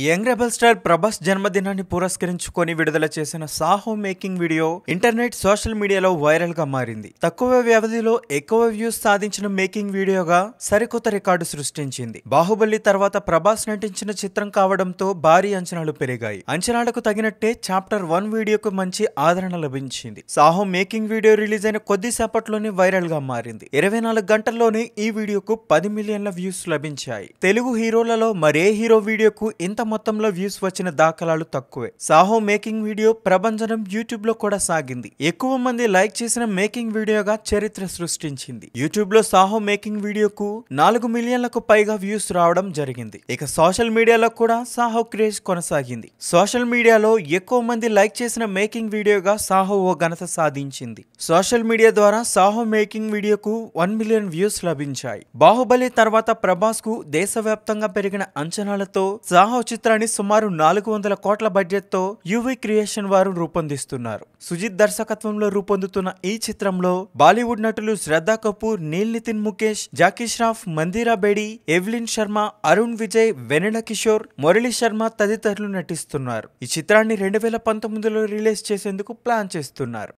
young rebel star Prabhas జన్మదినాన్ని పురస్కరించుకొని విడుదల చేసిన Saaho making video internet social మీడియాలో వైరల్ గా మారింది తక్కువ వ్యవధిలో ఎక్కువ వ్యూస్ సాధించిన మేకింగ్ వీడియోగా సరికొత్త రికార్డు సృష్టించింది బాహుబలి తర్వాత ప్రభాస్ నటించిన చిత్రం కావడంతో భారీ అంచనాలు పెరిగాయి అంచనాలకు తగినట్టే చాప్టర్ వన్ వీడియోకు మంచి ఆదరణ లభించింది సాహో మేకింగ్ వీడియో రిలీజ్ అయిన కొద్దిసేపట్లోనే వైరల్ గా మారింది ఇరవై నాలుగు గంటల్లోనే ఈ వీడియోకు పది మిలియన్ల వ్యూస్ లభించాయి తెలుగు హీరోలలో మరే హీరో వీడియోకు ఇంత మొత్తంలో వ్యూస్ వచ్చిన దాఖలాలు తక్కువే సాహో మేకింగ్ వీడియో ప్రభంజనం యూట్యూబ్ లో కూడా సాగింది ఎక్కువ మంది లైక్ చేసిన మేకింగ్ వీడియోగా చరిత్ర సృష్టించింది యూట్యూబ్ లో సాహో మేకింగ్ వీడియోకు నాలుగు మిలియన్లకు పైగా వ్యూస్ రావడం జరిగింది ఇక సోషల్ మీడియాలో కూడా సాహో క్రేజ్ కొనసాగింది సోషల్ మీడియాలో ఎక్కువ మంది లైక్ చేసిన మేకింగ్ వీడియోగా సాహో ఓ ఘనత సాధించింది సోషల్ మీడియా ద్వారా సాహో మేకింగ్ వీడియోకు వన్ మిలియన్ వ్యూస్ లభించాయి బాహుబలి తర్వాత ప్రభాస్ కు దేశవ్యాప్తంగా పెరిగిన అంచనాలతో సాహో చిత్రాన్ని సుమారు నాలుగు వందల కోట్ల బడ్జెట్తో యువీ క్రియేషన్ వారు రూపొందిస్తున్నారు సుజిత్ దర్శకత్వంలో రూపొందుతున్న ఈ చిత్రంలో బాలీవుడ్ నటులు శ్రద్ధా కపూర్ నీల్ నితిన్ ముఖేష్ జాకీ ష్రాఫ్ మందిరా బేడి ఎవ్లిన్ శర్మ అరుణ్ విజయ్ వెనెల కిషోర్ మురళీ శర్మ తదితరులు నటిస్తున్నారు ఈ చిత్రాన్ని రెండు వేల పంతొమ్మిదిలో రిలీజ్ చేసేందుకు ప్లాన్ చేస్తున్నారు